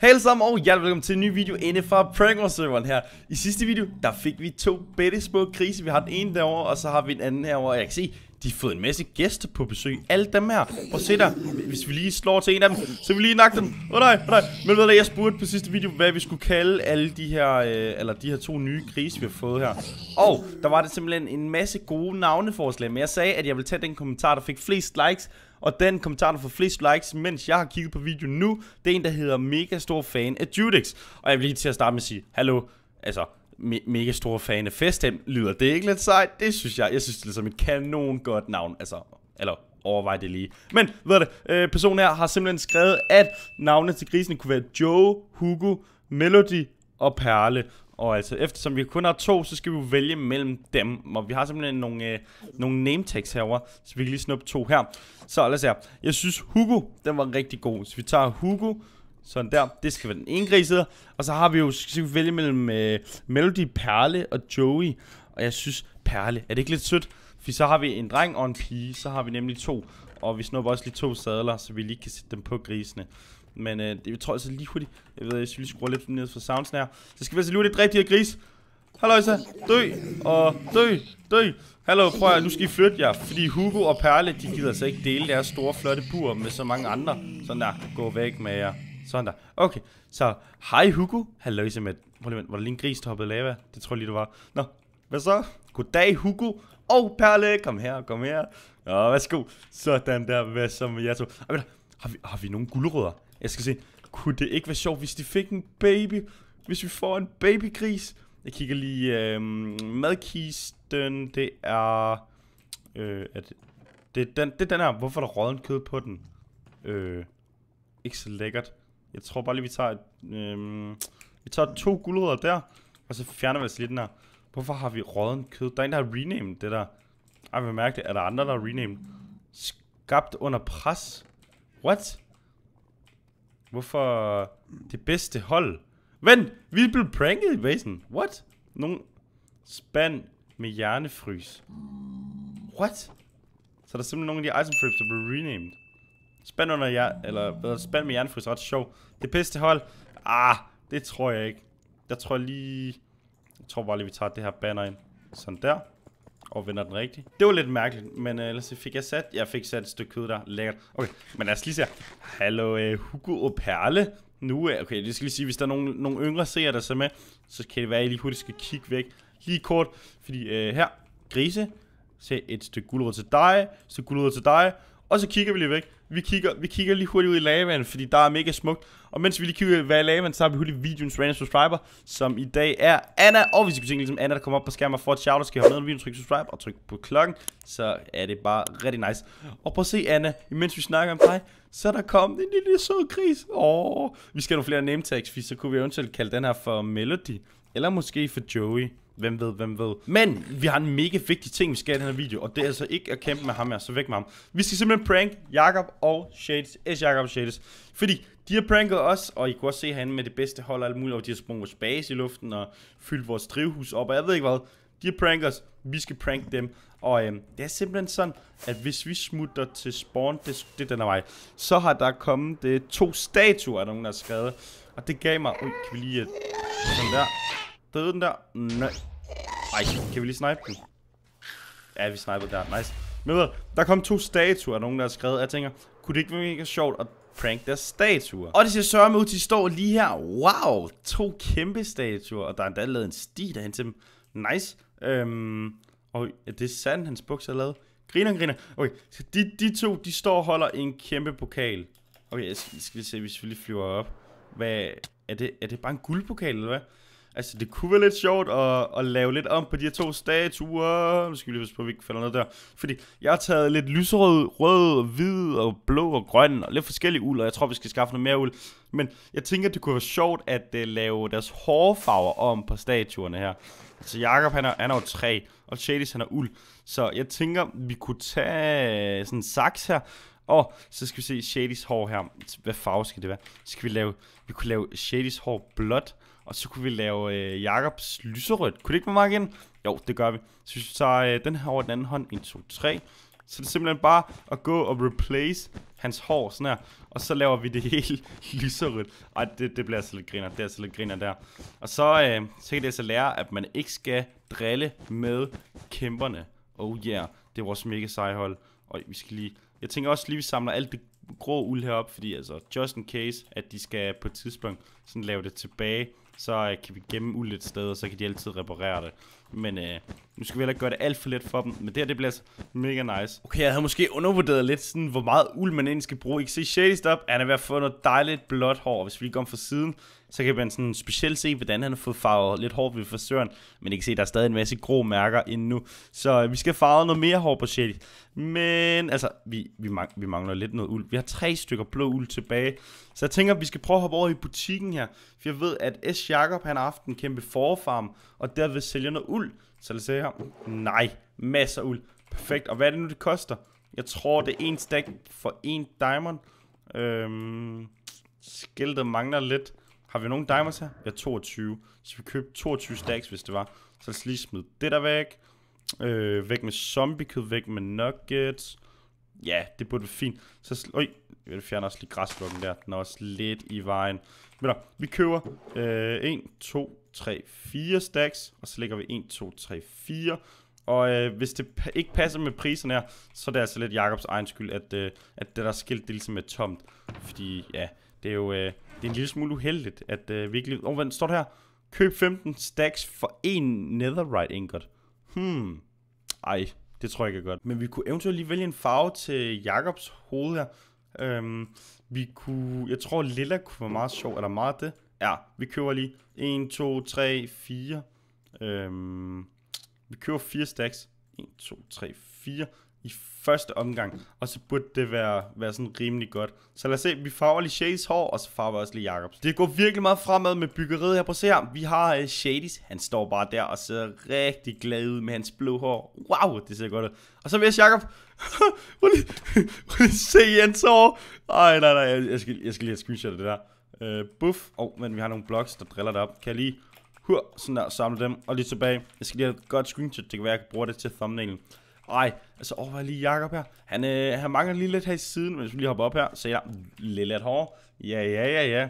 Hej sammen og hjertelig velkommen til en ny video inde fra Prankor-serveren her. I sidste video, der fik vi to bitte små krise. Vi har den ene derovre, og så har vi en anden herovre. Jeg kan se, de har fået en masse gæster på besøg. Alle dem her. Prøv at se der. Hvis vi lige slår til en af dem, så vi lige nakke dem. Åh oh, nej, oh, nej. Men ved du, jeg spurgte på sidste video, hvad vi skulle kalde alle de her, øh, eller de her to nye grise, vi har fået her. Og der var det simpelthen en masse gode navneforslag. Men jeg sagde, at jeg ville tage den kommentar, der fik flest likes. Og den kommentar, der får flest likes, mens jeg har kigget på videoen nu, det er en, der hedder mega stor fan af Judex. Og jeg vil lige til at starte med at sige, hallo, altså, me- mega store fan af Festem. Lyder det ikke lidt sejt? Det synes jeg. Jeg synes, det er som ligesom et kanon godt navn. Altså, eller overvej det lige. Men, ved det, øh, personen her har simpelthen skrevet, at navnet til grisen kunne være Joe, Hugo, Melody og Perle. Og altså, eftersom vi kun har to, så skal vi vælge mellem dem. Og vi har simpelthen nogle, øh, nogle name tags herover, så vi kan lige snuppe to her. Så lad os se Jeg synes Hugo, den var rigtig god. Så vi tager Hugo, sådan der. Det skal være den ene gris hedder. Og så har vi jo, skal vi vælge mellem uh, Melody, Perle og Joey. Og jeg synes, Perle, er det ikke lidt sødt? For så har vi en dreng og en pige, så har vi nemlig to. Og vi snupper også lige to sadler, så vi lige kan sætte dem på grisene. Men uh, det vi tror jeg så altså lige hurtigt. Jeg ved, jeg vi lige skrue lidt ned for sounds her. Så skal vi altså lige lure det her gris. Hallo så. dø og dø, dø. Hallo, prøv at, nu skal I flytte jer, fordi Hugo og Perle, de gider altså ikke dele deres store flotte bur med så mange andre. Sådan der, gå væk med jer. Sådan der. Okay, så hej Hugo. Hallo med. Prøv lige, var der lige en gris, der hoppede lava? Det tror jeg lige, det var. Nå, hvad så? Goddag Hugo. Og oh, Perle, kom her, kom her. Nå, værsgo. Sådan der, hvad så med jer to? har vi, har vi nogle guldrødder? Jeg skal se, kunne det ikke være sjovt, hvis de fik en baby? Hvis vi får en babygris? Jeg kigger lige, øh, madkisten, det er... Øh, er det, det, er den, det er den her, hvorfor er der rådden kød på den? Øh, ikke så lækkert. Jeg tror bare lige, vi tager, et, øh, vi tager to guldrødder der, og så fjerner vi os altså lige den her. Hvorfor har vi råden kød? Der er en, der har renamed det der. Ej, hvad mærke det. Er der andre, der har renamed? Skabt under pres? What? Hvorfor det bedste hold? Vent, vi blevet pranket i basen. What? Nogen spand med hjernefrys. What? Så der er simpelthen nogle af de item frips, der blev renamed. Spænd under jer, eller bedre, spænd med jernfryser, ret sjov. Det bedste hold. Ah, det tror jeg ikke. Jeg tror lige... Jeg tror bare lige, vi tager det her banner ind. Sådan der. Og vender den rigtigt. Det var lidt mærkeligt, men uh, øh, ellers fik jeg sat... Jeg fik sat et stykke kød der. Lækkert. Okay, men lad os lige se her. Hallo, uh, Hugo og Perle. Nu er... Øh, okay, det skal lige sige, hvis der er nogle, nogle yngre seere, der ser med, så kan det være, at I lige hurtigt skal kigge væk. Lige kort, fordi uh, her, grise, se et stykke gulerod til dig, et stykke gulerod til dig, og så kigger vi lige væk. Vi kigger, vi kigger lige hurtigt ud i lavaen, fordi der er mega smukt. Og mens vi lige kigger, hvad er lavaen, så har vi hurtigt videoens random subscriber, som i dag er Anna. Og hvis I kunne tænke ligesom Anna, der kommer op på skærmen og får et shout skal have med ned i videoen, tryk subscribe og tryk på klokken. Så er det bare rigtig nice. Og prøv at se Anna, imens vi snakker om dig, så er der kommet en lille sød gris. Åh, vi skal have nogle flere name tags, for så kunne vi eventuelt kalde den her for Melody. Eller måske for Joey. Hvem ved, hvem ved. Men vi har en mega vigtig ting, vi skal i den her video, og det er altså ikke at kæmpe med ham her, så væk med ham. Vi skal simpelthen prank Jakob og Shades, S. Jakob og Shades, fordi de har pranket os, og I kunne også se herinde med det bedste hold og alt muligt, og de har sprunget vores base i luften og fyldt vores drivhus op, og jeg ved ikke hvad. De har pranket os, vi skal prank dem, og øhm, det er simpelthen sådan, at hvis vi smutter til spawn, det, det den her vej, så har der kommet det, øh, to statuer, der nogen der har skrevet, og det gav mig, ui, kan vi lige, øh, sådan der, døde den der. Nej. Ej, kan vi lige snipe den? Ja, vi snipede der. Nice. Men ved, der kom to statuer, nogen der har skrevet. Jeg tænker, kunne det ikke være mega sjovt at prank deres statuer? Og det ser sørme ud, til de står lige her. Wow, to kæmpe statuer. Og der er endda lavet en sti derhen til dem. Nice. Øhm, og er det er sand, hans bukser er lavet. Griner, griner. Okay, så de, de to, de står og holder en kæmpe pokal. Okay, jeg skal, jeg skal lige se, hvis vi lige flyver op. Hvad, er det, er det bare en guldpokal, eller hvad? Altså, det kunne være lidt sjovt at, at lave lidt om på de her to statuer. Nu skal vi lige på, at vi ikke falder noget der. Fordi jeg har taget lidt lyserød, rød, hvid og blå og grøn og lidt forskellige uld, og jeg tror, vi skal skaffe noget mere uld. Men jeg tænker, det kunne være sjovt at uh, lave deres hårfarver om på statuerne her. Altså, Jakob han er, han er jo træ, og Chadis, han er uld. Så jeg tænker, vi kunne tage sådan en saks her, og så skal vi se Shadys hår her. Hvad farve skal det være? Så skal vi lave, vi kunne lave Shadys hår blåt. Og så kunne vi lave øh, Jakobs lyserødt. Kunne det ikke være meget igen? Jo, det gør vi. Så hvis vi tager øh, den her over den anden hånd. 1, 2, 3. Så det er simpelthen bare at gå og replace hans hår sådan her. Og så laver vi det hele lyserødt. Ej, det, det bliver altså lidt griner. Det er altså lidt griner der. Og så, øh, så kan det altså lære, at man ikke skal drille med kæmperne. Oh yeah, det er vores mega seje hold. Og vi skal lige... Jeg tænker også lige, vi samler alt det grå uld herop, fordi altså, just in case, at de skal på et tidspunkt sådan lave det tilbage så øh, kan vi gemme uld et sted, og så kan de altid reparere det. Men øh, nu skal vi heller ikke gøre det alt for let for dem, men det her, det bliver altså mega nice. Okay, jeg havde måske undervurderet lidt sådan, hvor meget uld man egentlig skal bruge. I kan se Shady Stop, han er ved at få noget dejligt blåt hår. Hvis vi lige går om fra siden, så kan man sådan specielt se, hvordan han har fået farvet lidt hår ved forsøren. Men I kan se, der er stadig en masse grå mærker endnu. Så øh, vi skal farve noget mere hår på Shady. Men altså, vi, vi, mangler, vi mangler lidt noget uld. Vi har tre stykker blå uld tilbage. Så jeg tænker, at vi skal prøve at hoppe over i butikken her, for jeg ved, at S. Jakob han har haft en kæmpe forfarm, og derved sælger noget uld. Så lad os se her. Nej, masser af uld. Perfekt. Og hvad er det nu, det koster? Jeg tror, det er en stack for en diamond. Øhm, skiltet mangler lidt. Har vi nogen diamonds her? Vi har 22. Så vi købte 22 stacks, hvis det var. Så lad os lige smide det der væk. Øh, væk med zombie kød, væk med nuggets ja, det burde være fint. Så, øj, vi fjerner også lige græsblokken der. Den er også lidt i vejen. Men da, vi køber øh, 1, 2, 3, 4 stacks, og så lægger vi 1, 2, 3, 4. Og øh, hvis det pa ikke passer med priserne her, så er det altså lidt Jakobs egen skyld, at, øh, at det der skilt, det ligesom er tomt. Fordi, ja, det er jo øh, det er en lille smule uheldigt, at øh, vi ikke lige... Oh, står der her? Køb 15 stacks for en netherite ingot. Hmm. Ej, det tror jeg ikke er godt. Men vi kunne eventuelt lige vælge en farve til Jakobs hoved her. Øhm, vi kunne, jeg tror lilla kunne være meget sjov. Er der meget af det? Ja, vi køber lige 1, 2, 3, 4. Øhm, vi køber 4 stacks. 1, 2, 3, 4 i første omgang, og så burde det være, være sådan rimelig godt. Så lad os se, vi farver lige Shadys hår, og så farver også lige Jacobs. Det går virkelig meget fremad med byggeriet her på her. Vi har uh, Shadys, han står bare der og ser rigtig glad ud med hans blå hår. Wow, det ser godt ud. Og så vil jeg Jacob, prøv lige, se Jens hår. Ej, nej, nej, jeg, skal, jeg skal lige have screenshotet det der. Uh, buff. Åh, oh, men vi har nogle blocks, der driller derop. Kan jeg lige hur, sådan der, samle dem, og lige tilbage. Jeg skal lige have et godt screenshot, det kan være, jeg kan bruge det til thumbnailen. Ej, altså er lige Jakob her. Han, øh, han mangler lige lidt her i siden, hvis vi lige hopper op her. Så ja, lidt lidt hårdere. Ja, ja, ja, ja.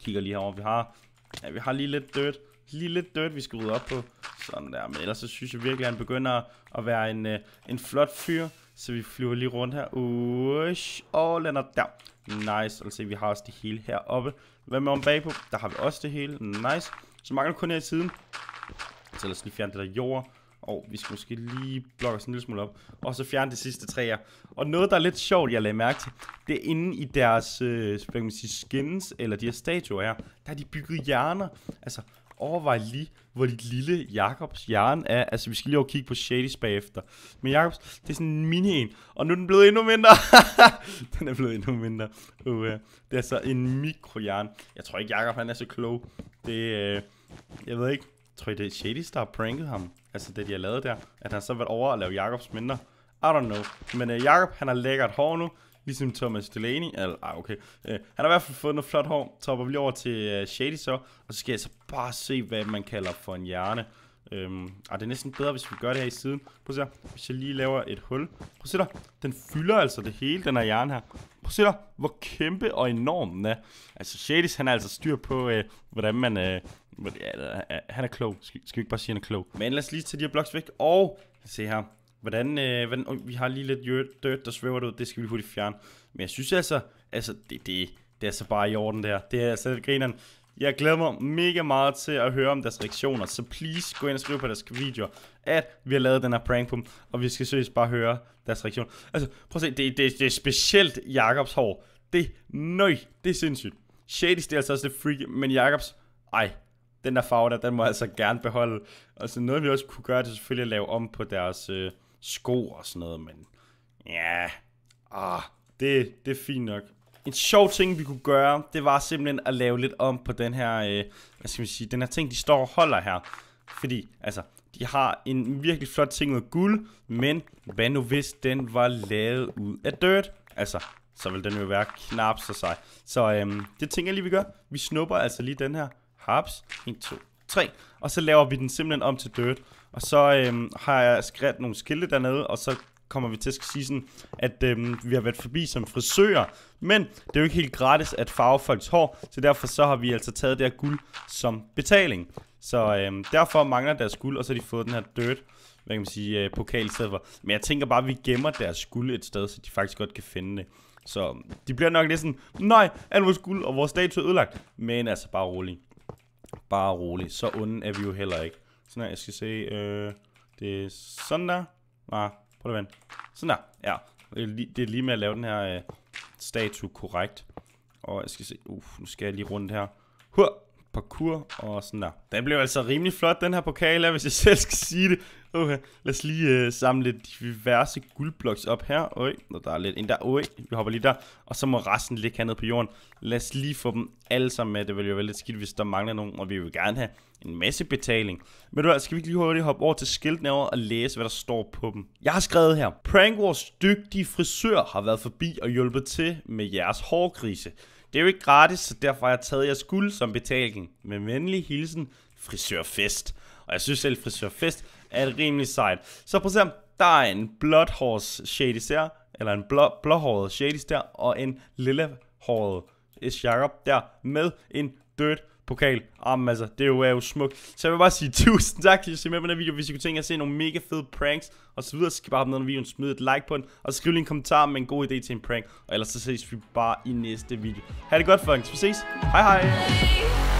Kigger lige herover. Vi har, ja, vi har lige lidt dirt. Lige lidt dirt, vi skal rydde op på. Sådan der. Men ellers så synes jeg virkelig, at han begynder at være en, øh, en flot fyr. Så vi flyver lige rundt her. Ush, og lander der. Nice. Altså, vi har også det hele heroppe. Hvad med om bagpå? Der har vi også det hele. Nice. Så mangler kun her i siden. Så lad os lige fjerne det der jord. Og vi skal måske lige blokke os en lille smule op. Og så fjerne de sidste træer. Og noget, der er lidt sjovt, jeg lagde mærke til, det er inde i deres øh, hvad man sige, skins, eller de her statuer her, der er de bygget hjerner. Altså, overvej lige, hvor dit lille Jakobs hjerne er. Altså, vi skal lige over kigge på Shadys bagefter. Men Jakobs, det er sådan en mini en. Og nu er den blevet endnu mindre. den er blevet endnu mindre. Uh, det er så en mikrohjerne. Jeg tror ikke, Jakob han er så klog. Det, øh, jeg ved ikke. Tror I, det er Shady, der har pranket ham? Altså det, de har lavet der. At han så har været over at lave Jakobs minder. I don't know. Men uh, Jakob, han har lækkert hår nu. Ligesom Thomas Delaney. Eller, ej, ah, okay. Uh, han har i hvert fald fået noget flot hår. Så hopper vi over til uh, Shady så. Og så skal jeg så bare se, hvad man kalder for en hjerne. Øhm, ah, det er næsten bedre, hvis vi gør det her i siden. Prøv at se her. Hvis jeg lige laver et hul. Prøv at se der. Den fylder altså det hele, den her jern her. Prøv at se der, hvor kæmpe og enorm den er. Altså, Shadis, han er altså styr på, øh, hvordan man øh, men ja, han er klog. Skal, skal vi ikke bare sige, at han er klog? Men lad os lige tage de her bloks væk. Og se her. Hvordan, øh, hvordan oh, vi har lige lidt dirt, der svæver ud. Det skal vi hurtigt fjerne. Men jeg synes altså, altså det, det, det er så bare i orden der. Det er altså lidt grineren. Jeg glæder mig mega meget til at høre om deres reaktioner, så please gå ind og skriv på deres video, at vi har lavet den her prank på dem, og vi skal seriøst bare høre deres reaktion. Altså, prøv at se, det, det, det er specielt Jakobs hår. Det, nøj, det er sindssygt. Shadys, det er altså også lidt freaky, men Jakobs, ej, den der farve der, den må jeg altså gerne beholde. Og så noget vi også kunne gøre, det er selvfølgelig at lave om på deres øh, sko og sådan noget, men ja, ah, det, det er fint nok. En sjov ting, vi kunne gøre, det var simpelthen at lave lidt om på den her, øh, hvad skal man sige, den her ting, de står og holder her. Fordi, altså, de har en virkelig flot ting ud af guld, men hvad nu hvis den var lavet ud af dirt? Altså, så vil den jo være knap så sej. Så øhm, det tænker jeg lige, vi gør. Vi snupper altså lige den her. Harps. 1, 2, 3. Og så laver vi den simpelthen om til dirt. Og så øhm, har jeg skrevet nogle skilte dernede, og så kommer vi til at sige sådan, at øhm, vi har været forbi som frisører. Men det er jo ikke helt gratis at farve folks hår, så derfor så har vi altså taget det her guld som betaling. Så øhm, derfor mangler deres guld, og så har de fået den her dirt hvad kan man sige, øh, pokal i stedet for. Men jeg tænker bare, at vi gemmer deres guld et sted, så de faktisk godt kan finde det. Så de bliver nok lidt sådan, nej, al vores guld og vores statue er ødelagt. Men altså, bare rolig. Bare rolig. Så onde er vi jo heller ikke. Sådan her, jeg skal se. Øh, det er sådan der. Nej, prøv at vente. Sådan der. Ja. Det er lige med at lave den her øh, statue korrekt. Og jeg skal se. Uff, uh, nu skal jeg lige rundt her. Huh parkour og sådan der. Den blev altså rimelig flot, den her pokal, hvis jeg selv skal sige det. Okay, lad os lige øh, samle de diverse guldbloks op her. Øj, der er lidt en der. Øj, vi hopper lige der. Og så må resten ligge hernede på jorden. Lad os lige få dem alle sammen med. Det vil jo være lidt skidt, hvis der mangler nogen, og vi vil gerne have en masse betaling. Men du hvad, skal vi ikke lige hurtigt hoppe over til skiltene over og læse, hvad der står på dem? Jeg har skrevet her. Prank Wars dygtige frisør har været forbi og hjulpet til med jeres hårkrise. Det er jo ikke gratis, så derfor har jeg taget jeres skuld som betaling. Med venlig hilsen, frisørfest. Og jeg synes selv, frisørfest er et rimelig sejt. Så prøv at se, der er en horse shady der, eller en blå, blåhåret shady der, og en lillehåret Jacob der, med en dødt pokal. Jamen altså, det er jo, er jo smukt. Så jeg vil bare sige tusind tak, hvis I så med på den her video. Hvis I kunne tænke jer at se nogle mega fede pranks og så videre, så skal I bare hoppe ned under videoen, smid et like på den, og skriv en kommentar med en god idé til en prank. Og ellers så ses vi bare i næste video. Ha' det godt, folks. Vi ses. Hej hej.